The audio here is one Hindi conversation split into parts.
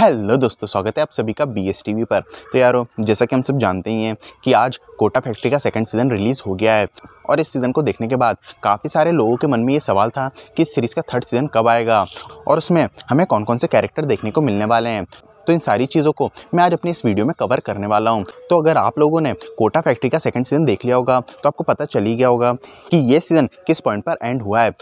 हेलो दोस्तों स्वागत है आप सभी का बी एस टी वी पर तो यारो जैसा कि हम सब जानते ही हैं कि आज कोटा फैक्ट्री का सेकंड सीज़न रिलीज़ हो गया है और इस सीज़न को देखने के बाद काफ़ी सारे लोगों के मन में ये सवाल था कि इस सीरीज़ का थर्ड सीज़न कब आएगा और उसमें हमें कौन कौन से कैरेक्टर देखने को मिलने वाले हैं तो इन सारी चीज़ों को मैं आज अपने इस वीडियो में कवर करने वाला हूँ तो अगर आप लोगों ने कोटा फैक्ट्री का सेकंड सीज़न देख लिया होगा तो आपको पता चली गया होगा कि ये सीज़न किस पॉइंट पर एंड हुआ है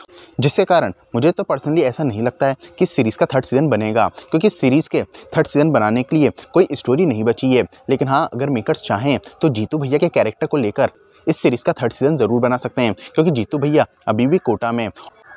जिसके कारण मुझे तो पर्सनली ऐसा नहीं लगता है कि सीरीज़ का थर्ड सीज़न बनेगा क्योंकि सीरीज़ के थर्ड सीज़न बनाने के लिए कोई स्टोरी नहीं बची है लेकिन हाँ अगर मेकर्स चाहें तो जीतू भैया के कैरेक्टर को लेकर इस सीरीज़ का थर्ड सीज़न ज़रूर बना सकते हैं क्योंकि जीतू भैया अभी भी कोटा में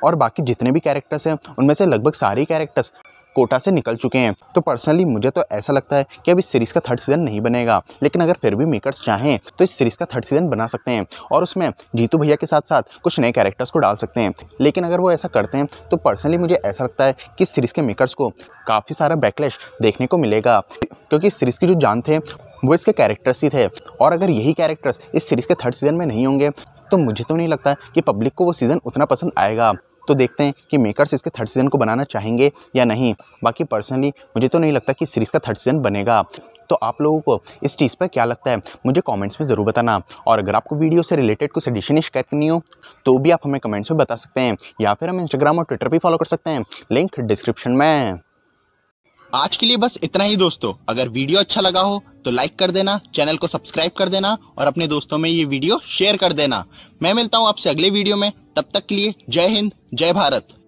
और बाकी जितने भी कैरेक्टर्स हैं उनमें से लगभग सारे कैरेक्टर्स कोटा से निकल चुके हैं तो पर्सनली मुझे तो ऐसा लगता है कि अब इस सीरीज़ का थर्ड सीज़न नहीं बनेगा लेकिन अगर फिर भी मेकर्स चाहें तो इस सीरीज़ का थर्ड सीज़न बना सकते हैं और उसमें जीतू भैया के साथ साथ कुछ नए कैरेक्टर्स को डाल सकते हैं लेकिन अगर वो ऐसा करते हैं तो पर्सनली मुझे ऐसा लगता है कि इस सीरीज़ के मेकर्स को काफ़ी सारा बैकलैश देखने को मिलेगा क्योंकि इस सीरीज़ की जो जान थे वो इसके कैरेक्टर्स ही थे और अगर यही कैरेक्टर्स इस सीरीज़ के थर्ड सीज़न में नहीं होंगे तो मुझे तो नहीं लगता कि पब्लिक को वो सीज़न उतना पसंद आएगा तो देखते हैं कि मेकर्स इसके थर्ड सीज़न को बनाना चाहेंगे या नहीं बाकी पर्सनली मुझे तो नहीं लगता कि सीरीज़ का थर्ड सीज़न बनेगा तो आप लोगों को इस चीज़ पर क्या लगता है मुझे कमेंट्स में ज़रूर बताना और अगर आपको वीडियो से रिलेटेड कुछ एडिशन शिकायत करनी हो तो भी आप हमें कमेंट्स में बता सकते हैं या फिर हम इंस्टाग्राम और ट्विटर भी फॉलो कर सकते हैं लिंक डिस्क्रिप्शन में आज के लिए बस इतना ही दोस्तों अगर वीडियो अच्छा लगा हो तो लाइक कर देना चैनल को सब्सक्राइब कर देना और अपने दोस्तों में ये वीडियो शेयर कर देना मैं मिलता हूँ आपसे अगले वीडियो में तब तक के लिए जय हिंद जय भारत